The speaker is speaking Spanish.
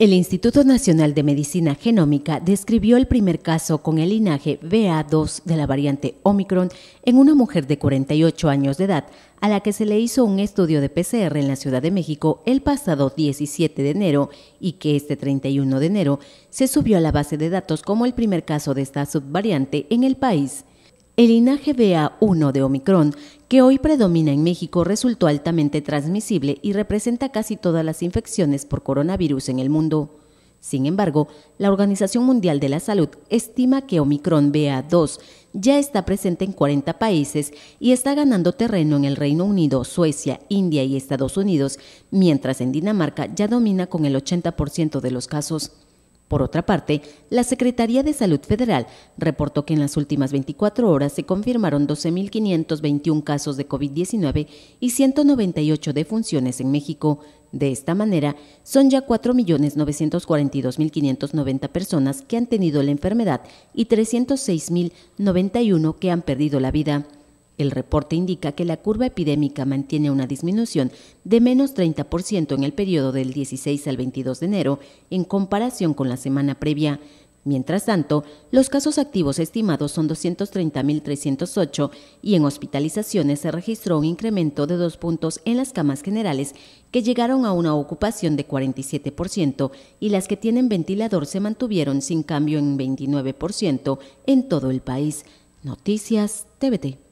El Instituto Nacional de Medicina Genómica describió el primer caso con el linaje BA2 de la variante Omicron en una mujer de 48 años de edad, a la que se le hizo un estudio de PCR en la Ciudad de México el pasado 17 de enero y que este 31 de enero se subió a la base de datos como el primer caso de esta subvariante en el país el linaje BA1 de Omicron, que hoy predomina en México, resultó altamente transmisible y representa casi todas las infecciones por coronavirus en el mundo. Sin embargo, la Organización Mundial de la Salud estima que Omicron BA2 ya está presente en 40 países y está ganando terreno en el Reino Unido, Suecia, India y Estados Unidos, mientras en Dinamarca ya domina con el 80% de los casos. Por otra parte, la Secretaría de Salud Federal reportó que en las últimas 24 horas se confirmaron 12.521 casos de COVID-19 y 198 defunciones en México. De esta manera, son ya 4.942.590 personas que han tenido la enfermedad y 306.091 que han perdido la vida. El reporte indica que la curva epidémica mantiene una disminución de menos 30% en el periodo del 16 al 22 de enero en comparación con la semana previa. Mientras tanto, los casos activos estimados son 230.308 y en hospitalizaciones se registró un incremento de dos puntos en las camas generales que llegaron a una ocupación de 47% y las que tienen ventilador se mantuvieron sin cambio en 29% en todo el país. Noticias TVT.